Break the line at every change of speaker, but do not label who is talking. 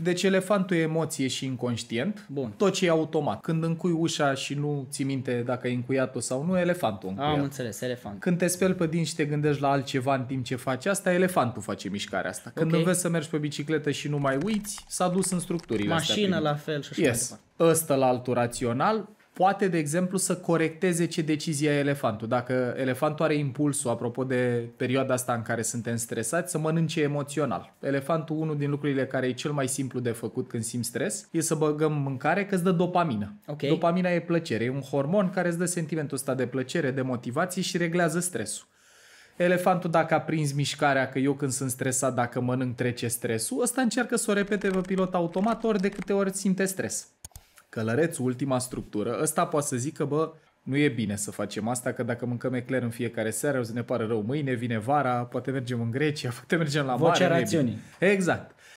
Deci elefantul e emoție și inconștient. Bun. Tot ce e automat. Când încui ușa și nu ți minte dacă e încuiat-o sau nu, elefantul încuiat. Am
înțeles, elefant.
Când te speli pe dinți și te gândești la altceva în timp ce faci asta, elefantul face mișcarea asta. Când okay. înveți să mergi pe bicicletă și nu mai uiți, s-a dus în structurile Mașină astea. Mașină la fel și așa yes. mai departe. Ăsta la altul rațional, poate, de exemplu, să corecteze ce decizie ia elefantul. Dacă elefantul are impulsul, apropo de perioada asta în care suntem stresați, să mănânce emoțional. Elefantul, unul din lucrurile care e cel mai simplu de făcut când simți stres, e să băgăm mâncare că îți dă dopamină. Okay. Dopamina e plăcere, e un hormon care îți dă sentimentul ăsta de plăcere, de motivație și reglează stresul. Elefantul dacă a prins mișcarea, că eu când sunt stresat, dacă mănânc trece stresul, ăsta încearcă să o repete pe pilot automat ori de câte ori simte stres călăreț ultima structură, ăsta poate să zică, bă, nu e bine să facem asta, că dacă mâncăm ecler în fiecare seară, o să ne pară rău mâine, vine vara, poate mergem în Grecia, poate mergem la Vocea mare. Vocea rațiunii. Exact.